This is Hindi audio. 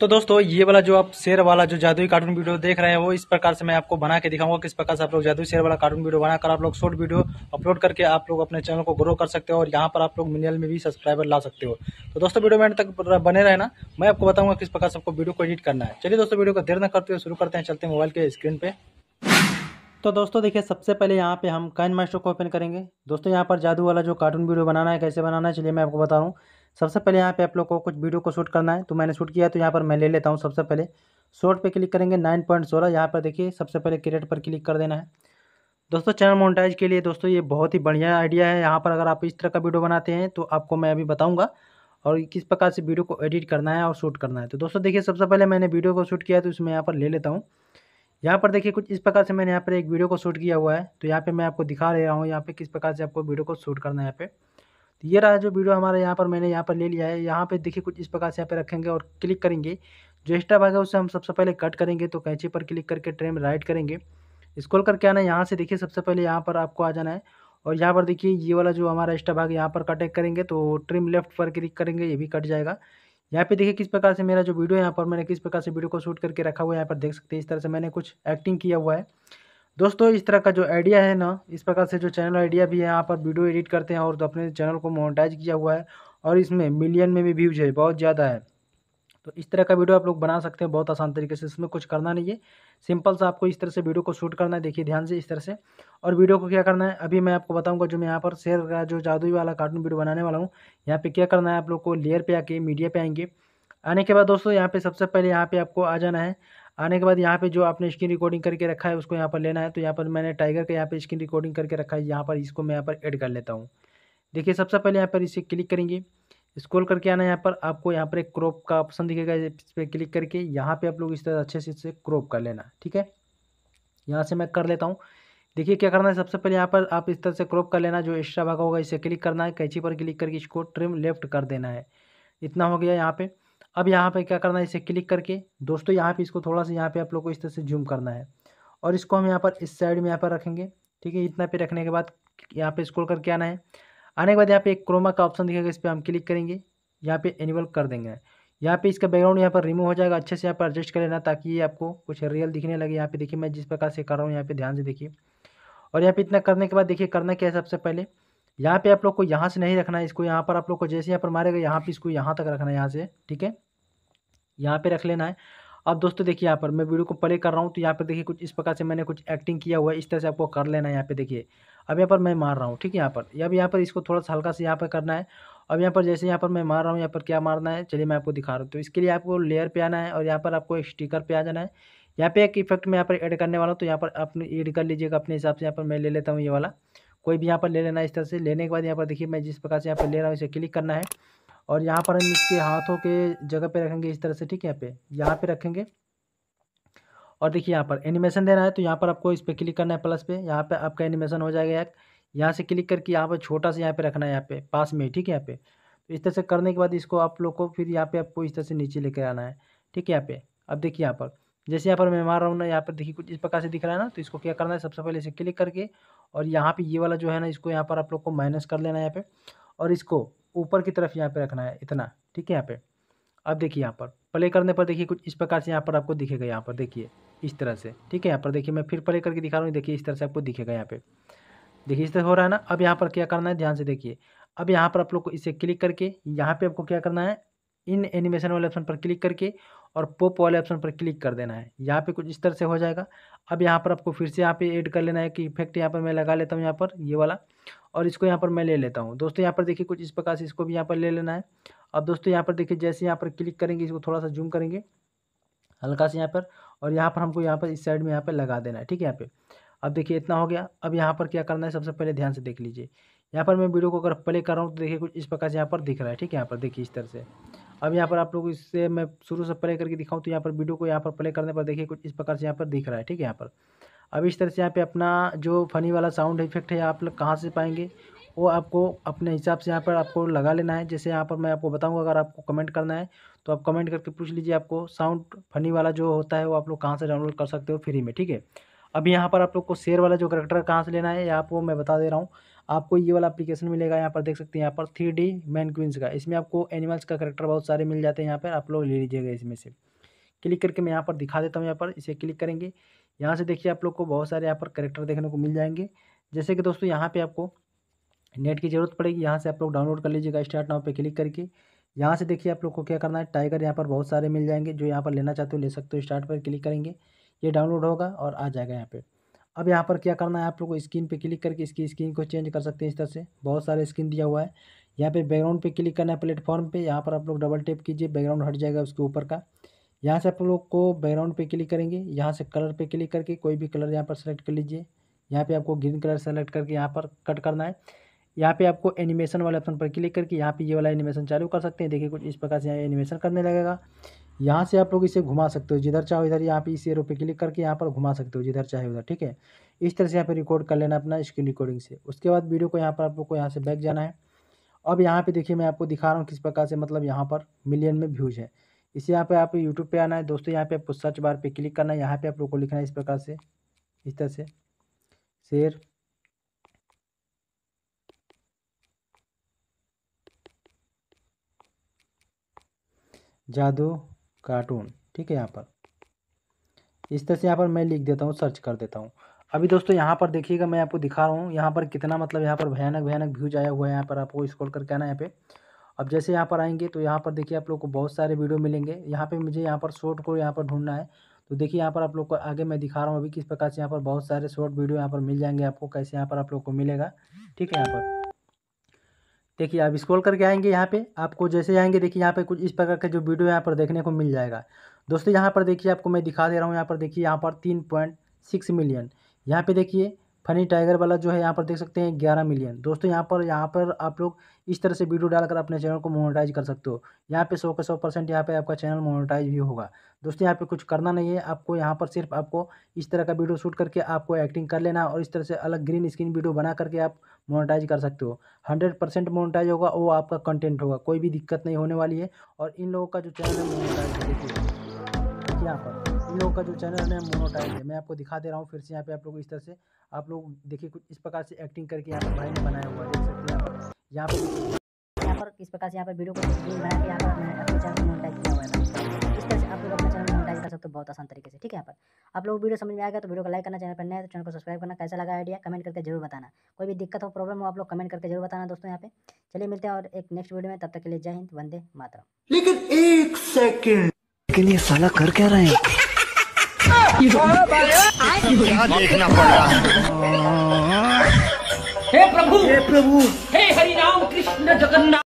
तो दोस्तों ये वाला जो आप शेर वाला जो जादुई कार्टून वीडियो देख रहे हैं वो इस प्रकार से मैं आपको बना के दिखाऊंगा किस प्रकार से आप लोग जादुई शेर वाला कार्टून वीडियो बनाकर आप लोग शॉर्ट वीडियो अपलोड करके आप लोग अपने चैनल को ग्रो कर सकते हो और यहाँ पर आप लोग मिनियल में भी सब्सक्राइबर ला सकते हो तो दोस्तों वीडियो मेरे तक बने रहना मैं आपको बताऊंगा किस प्रकार से आपको वीडियो को एडिट करना है चलिए दोस्तों वीडियो को देर न करते हुए शुरू करते हैं चलते मोबाइल के स्क्रीन पर तो दोस्तों देखिए सबसे पहले यहाँ पे हम कैन मास्टर को ओपन करेंगे दोस्तों यहाँ पर जादू वाला जो कार्टून वीडियो बनाना है कैसे बनाना है चलिए मैं आपको बता रहा हूँ सबसे पहले यहाँ पे आप लोग को कुछ वीडियो को शूट करना है तो मैंने शूट किया है तो यहाँ पर मैं ले लेता हूँ सबसे पहले शॉर्ट पे क्लिक करेंगे नाइन पॉइंट सोलह यहाँ पर देखिए सबसे पहले क्रिएट पर क्लिक कर देना है दोस्तों चैनल मोनिटाइज के लिए दोस्तों ये बहुत ही बढ़िया आइडिया है यहाँ पर अगर आप इस तरह का वीडियो बनाते हैं तो आपको मैं अभी बताऊँगा और किस प्रकार से वीडियो को एडिट करना है और शूट करना है तो दोस्तों देखिए सबसे पहले मैंने वीडियो को शूट किया है तो इसमें यहाँ पर ले लेता हूँ यहाँ पर देखिए कुछ इस प्रकार से मैंने यहाँ पर एक वीडियो को शूट किया हुआ है तो यहाँ पर मैं आपको दिखा रहा हूँ यहाँ पर किस प्रकार से आपको वीडियो को शूट करना है यहाँ पर तो ये रहा जो वीडियो हमारा यहाँ पर मैंने यहाँ पर ले लिया है यहाँ पे देखिए कुछ इस प्रकार से यहाँ पे रखेंगे और क्लिक करेंगे जो एक्स्ट्रा भाग है उसे हम सबसे पहले कट करेंगे तो कैंची पर क्लिक करके ट्रेन राइट करेंगे स्कॉल करके आना है यहाँ से देखिए सबसे पहले यहाँ पर आपको आ जाना है और यहाँ पर देखिए ये वाला जो हमारा एक्स्ट्रा भाग यहाँ पर कट करेंगे तो ट्रिम लेफ्ट पर क्लिक करेंगे ये भी कट जाएगा यहाँ पे देखिए किस प्रकार से मेरा जो वीडियो है यहाँ पर मैंने किस प्रकार से वीडियो को शूट करके रखा हुआ है यहाँ पर देख सकते हैं इस तरह से मैंने कुछ एक्टिंग किया हुआ है दोस्तों इस तरह का जो आइडिया है ना इस प्रकार से जो चैनल आइडिया भी है यहाँ पर वीडियो एडिट करते हैं और तो अपने चैनल को मोनोटाइज किया हुआ है और इसमें मिलियन में भी व्यूज है बहुत ज़्यादा है तो इस तरह का वीडियो आप लोग बना सकते हैं बहुत आसान तरीके से इसमें कुछ करना नहीं है सिंपल सा आपको इस तरह से वीडियो को शूट करना है देखिए ध्यान से इस तरह से और वीडियो को क्या करना है अभी मैं आपको बताऊंगा जो मैं यहाँ पर शेयर का जो जादुई वाला कार्टून वीडियो बनाने वाला हूँ यहाँ पे क्या करना है आप लोग को लेयर पे आके मीडिया पर आएंगे आने के बाद दोस्तों यहाँ पे सबसे पहले यहाँ पे आपको आ जाना है आने के बाद यहाँ पे जो आपने स्क्रीन रिकॉर्डिंग करके रखा है उसको यहाँ पर लेना है तो यहाँ पर मैंने टाइगर का यहाँ पर स्क्रीन रिकॉर्डिंग करके रखा है यहाँ पर इसको मैं यहाँ पर एड कर लेता हूँ देखिए सबसे पहले यहाँ पर इसे क्लिक करेंगे स्क्रॉल करके आना यहाँ पर आपको यहाँ पर एक क्रॉप का ऑप्शन दिखेगा इस पर क्लिक करके यहाँ पे आप लोग इस तरह अच्छे से इसे क्रॉप कर लेना ठीक है यहाँ से मैं कर लेता हूँ देखिए क्या करना है सबसे पहले यहाँ पर आप इस तरह से क्रॉप कर लेना जो एक्स्ट्रा भागा होगा इसे क्लिक करना है कैची पर क्लिक करके इसको ट्रिम लेफ्ट कर देना है इतना हो गया यहाँ पर अब यहाँ पे क्या करना है इसे क्लिक करके दोस्तों यहाँ पे इसको थोड़ा सा यहाँ पे आप लोग को इस तरह से जूम करना है और इसको हम यहाँ पर इस साइड में यहाँ पर रखेंगे ठीक है इतना पे रखने के बाद यहाँ पे स्क्रोल करके आना है आने के बाद यहाँ पे एक क्रोमा का ऑप्शन दिखेगा इस पर हम क्लिक करेंगे यहाँ पे एनिवल कर देंगे यहाँ पे इसका बैकग्राउंड यहाँ पर रिमूव हो जाएगा अच्छे से यहाँ पर एडजस्ट कर लेना ताकि ये आपको कुछ रियल दिखने लगे यहाँ पे देखिए मैं जिस प्रकार से कर रहा हूँ यहाँ पे ध्यान से देखिए और यहाँ पे इतना करने के बाद देखिए करना क्या है सबसे पहले यहाँ पे आप लोग को यहाँ से नहीं रखना है इसको यहाँ पर आप लोग को जैसे यहाँ पर मारेगा यहाँ पे इसको यहाँ तक रखना है यहाँ से ठीक है यहाँ पे रख लेना है अब दोस्तों देखिए यहाँ पर मैं वीडियो को प्ले कर रहा हूँ तो यहाँ पर देखिए कुछ इस प्रकार से मैंने कुछ एक्टिंग किया हुआ है इस तरह से आपको कर लेना है यहाँ पे देखिए अब यहाँ पर मैं मार रहा हूँ ठीक है यहाँ पर अब यहाँ पर इसको थोड़ा सा हल्का से यहाँ पर करना है अब यहाँ पर जैसे यहाँ पर मैं मार रहा हूँ यहाँ पर क्या मारना है चलिए मैं आपको दिखा रहा हूँ तो इसके लिए आपको लेयर पर आना है और यहाँ पर आपको स्टिकर पे आ जाना है यहाँ पे एक इफेक्ट मैं यहाँ पर ऐड करने वाला हूँ तो यहाँ पर आप ऐड कर लीजिएगा अपने हिसाब से यहाँ पर मैं ले लेता हूँ ये वाला कोई भी यहाँ पर ले लेना इस तरह से लेने के बाद यहाँ पर देखिए मैं जिस प्रकार से यहाँ पर ले रहा हूँ इसे क्लिक करना है और यहाँ पर हम इसके हाथों के जगह पे रखेंगे इस तरह से ठीक है यहाँ पे यहाँ पे रखेंगे और देखिए यहाँ पर एनिमेशन देना है तो यहाँ पर आपको इस पर क्लिक करना है प्लस पे यहाँ पे आपका एनिमेशन हो जाएगा एक यहाँ से क्लिक करके यहाँ पर छोटा सा यहाँ पे रखना है यहाँ पे पास में ठीक है यहाँ पे तो इस तरह से करने के बाद इसको आप लोग को फिर यहाँ पे आपको इस तरह से नीचे लेकर आना है ठीक है यहाँ पे अब देखिए यहाँ पर जैसे यहाँ पर मैं मार रहा हूँ ना यहाँ पर देखिए कुछ इस प्रकार से दिख रहा है ना तो इसको क्या करना है सबसे पहले इसे क्लिक करके और यहाँ पे ये वाला जो है ना इसको यहाँ पर आप लोग को माइनस कर लेना है यहाँ पे और इसको ऊपर की तरफ यहाँ पे रखना है इतना ठीक है यहाँ पे अब देखिए यहाँ पर प्ले करने पर देखिए कुछ इस प्रकार से यहाँ पर आपको दिखेगा यहाँ पर देखिए इस तरह से ठीक है यहाँ पर देखिए मैं फिर प्ले करके दिखा रहा हूँ देखिए इस तरह से आपको दिखेगा यहाँ पे देखिए इस तरह हो रहा है ना अब यहाँ पर क्या करना है ध्यान से देखिए अब यहाँ पर आप लोग को इसे क्लिक करके यहाँ पे आपको क्या करना है इन एनिमेशन वाले ऑप्शन पर क्लिक करके और पोप वाले ऑप्शन पर क्लिक कर देना है यहाँ पे कुछ इस तरह से हो जाएगा अब यहाँ पर आपको फिर से यहाँ पे ऐड कर लेना है कि इफेक्ट यहाँ पर मैं लगा लेता हूँ यहाँ पर ये वाला और इसको यहाँ पर मैं ले लेता हूँ दोस्तों यहाँ पर देखिए कुछ इस प्रकार से इसको भी यहाँ पर ले लेना है अब दोस्तों यहाँ पर देखिए जैसे यहाँ पर क्लिक करेंगे इसको थोड़ा सा जूम करेंगे हल्का से यहाँ पर और यहाँ पर हमको यहाँ पर इस साइड में यहाँ पर लगा देना है ठीक है यहाँ पे अब देखिए इतना हो गया अब यहाँ पर क्या करना है सबसे पहले ध्यान से देख लीजिए यहाँ पर मैं वीडियो को अगर प्ले कर रहा हूँ तो देखिए कुछ इस प्रकार से यहाँ पर दिख रहा है ठीक है यहाँ पर देखिए इस तरह से अब यहाँ पर आप लोग इससे मैं शुरू से प्ले करके दिखाऊँ तो यहाँ पर वीडियो को यहाँ पर प्ले करने पर देखिए कुछ इस प्रकार से यहाँ पर दिख रहा है ठीक है यहाँ पर अब इस तरह से यहाँ पे अपना जो फनी वाला साउंड इफेक्ट है आप लोग कहाँ से पाएंगे वो आपको अपने हिसाब से यहाँ पर आपको लगा लेना है जैसे यहाँ पर मैं आपको बताऊँगा अगर आपको कमेंट करना है तो आप कमेंट करके पूछ लीजिए आपको साउंड फनी वाला जो होता है वो आप लोग कहाँ से डाउनलोड कर सकते हो फ्री में ठीक है अभी यहाँ पर आप लोग को शेर वाला जो करेक्टर कहाँ से लेना है ये आपको मैं बता दे रहा हूँ आपको ये वाला एप्लीकेशन मिलेगा यहाँ पर देख सकते हैं यहाँ पर थ्री डी मैन क्वींस का इसमें आपको एनिमल्स का करेक्टर बहुत सारे मिल जाते हैं यहाँ पर आप लोग ले लीजिएगा इसमें से क्लिक करके मैं यहाँ पर दिखा देता हूँ यहाँ पर इसे क्लिक करेंगे यहाँ से देखिए आप लोग को बहुत सारे यहाँ पर करेक्टर देखने को मिल जाएंगे जैसे कि दोस्तों यहाँ पर आपको नेट की ज़रूरत पड़ेगी यहाँ से आप लोग डाउनलोड कर लीजिएगा स्टार्ट नाव पर क्लिक करके यहाँ से देखिए आप लोग को क्या करना है टाइगर यहाँ पर बहुत सारे मिल जाएंगे जो यहाँ पर लेना चाहते हो ले सकते हो स्टार्ट पर क्लिक करेंगे ये डाउनलोड होगा और आ जाएगा यहाँ पर अब यहाँ पर क्या करना है आप लोग को स्क्रीन पे क्लिक करके इसकी स्क्रीन को चेंज कर सकते हैं इस तरह से बहुत सारे स्क्रीन दिया हुआ है यहाँ पे बैकग्राउंड पे क्लिक करना है प्लेटफॉर्म पे यहाँ पर आप लोग डबल टेप कीजिए बैकग्राउंड हट जाएगा उसके ऊपर का यहाँ से आप लोग को बैकग्राउंड पे क्लिक करेंगे यहाँ से कलर पर क्लिक करके कोई भी कलर यहाँ पर सेलेक्ट कर लीजिए यहाँ पर आपको ग्रीन कलर सेलेक्ट करके यहाँ पर कट करना है यहाँ पर आपको एनिमेशन वाले ऑप्शन पर क्लिक करके यहाँ पर ये वाला एनिमेशन चालू कर सकते हैं देखिए कुछ इस प्रकार से यहाँ एनिमेशन करने लगेगा यहाँ से आप लोग इसे घुमा सकते हो जिधर चाहो इधर यहाँ पे इस एरो पे क्लिक करके यहाँ पर घुमा सकते हो जिधर चाहे उधर ठीक है इस तरह से यहाँ पे रिकॉर्ड कर लेना अपना स्क्रीन रिकॉर्डिंग से उसके बाद वीडियो को यहाँ पर आप लोग को यहाँ से बैक जाना है अब यहाँ पे देखिए मैं आपको दिखा रहा हूँ किस प्रकार से मतलब यहाँ पर मिलियन में व्यूज़ है इसे यहाँ पे आप यूट्यूब पे आना है दोस्तों यहाँ पे आपको सर्च बार पे क्लिक करना है यहाँ पे आप लोग को लिखना है इस प्रकार से इस तरह से शेयर जादू कार्टून ठीक है यहाँ पर इस तरह से यहाँ पर मैं लिख देता हूँ सर्च कर देता हूँ अभी दोस्तों यहाँ पर देखिएगा मैं आपको दिखा रहा हूँ यहाँ पर कितना मतलब यहाँ पर भयानक भयानक व्यूज आया हुआ है यहाँ पर आपको स्क्रॉल करके आना यहाँ पे अब जैसे यहाँ पर आएंगे तो यहाँ पर देखिए आप लोग को बहुत सारे वीडियो मिलेंगे यहाँ पे मुझे यहाँ पर शॉर्ट को यहाँ पर ढूंढना है तो देखिए यहाँ पर आप लोग को आगे मैं दिखा रहा हूँ अभी किस प्रकार से यहाँ पर बहुत सारे शॉर्ट वीडियो यहाँ पर मिल जाएंगे आपको कैसे यहाँ पर आप लोग को मिलेगा ठीक है यहाँ पर देखिए आप स्क्रॉल करके आएंगे यहाँ पे आपको जैसे आएंगे देखिए यहाँ पे कुछ इस प्रकार का जो वीडियो यहाँ पर देखने को मिल जाएगा दोस्तों यहाँ पर देखिए आपको मैं दिखा दे रहा हूँ यहाँ पर देखिए यहाँ पर तीन पॉइंट सिक्स मिलियन यहाँ पे देखिए फनी टाइगर वाला जो है यहाँ पर देख सकते हैं ग्यारह मिलियन दोस्तों यहाँ पर यहाँ पर आप लोग इस तरह से वीडियो डालकर अपने चैनल को मोनोटाइज कर सकते हो यहाँ पे सौ के सौ परसेंट यहाँ पे आपका चैनल मोनोटाइज भी होगा दोस्तों यहाँ पे कुछ करना नहीं है आपको यहाँ पर सिर्फ आपको इस तरह का वीडियो शूट करके आपको एक्टिंग कर लेना और इस तरह से अलग ग्रीन स्क्रीन वीडियो बना करके आप मोनोटाइज कर सकते हो हंड्रेड परसेंट मोनोटाइज होगा वो आपका कंटेंट होगा कोई भी दिक्कत नहीं होने वाली है और इन लोगों का जो चैनल है मोनोटाइज यहाँ पर इन लोगों का जो चैनल है मोनोटाइज है मैं आपको दिखा दे रहा हूँ फिर से यहाँ पे आप लोग इस तरह से आप लोग देखिए कुछ इस प्रकार से एक्टिंग करके यहाँ पर भाई ने बनाया हुआ देख सकते हैं यहाँ पर यहाँ पर किस प्रकार से यहाँ पर वीडियो को बनाया के यहाँ पर मैंने अपने चैनल मोनोटाइज किया हुआ है इस तरह से आप लोग अपने चैनल मोनोटाइज कर सकते हो बहुत आसान तरीके से ठीक है यहाँ पर आप लोग वीडियो समझ में आएगा तो वीडियो को लाइक करना चैनल पर नया तो चैनल को सब्सक्राइब करना कैसा लगा आइडिया कमेंट करके जरूर बताना कोई भी दिक्कत हो प्रॉब्लम हो आप लोग कमेंट करके जरूर बताना दोस्तों यहाँ पे चलिए मिलते हैं और एक नेक्स्ट वीडियो में तब तक के लिए जय हिंद वंदे मातरम लेकिन एक सेकेंड के लिए साला कर क्या रहे हैं देखना पड़ रहा हे प्रभु हे प्रभु हे हरि राम कृष्ण जगन्नाथ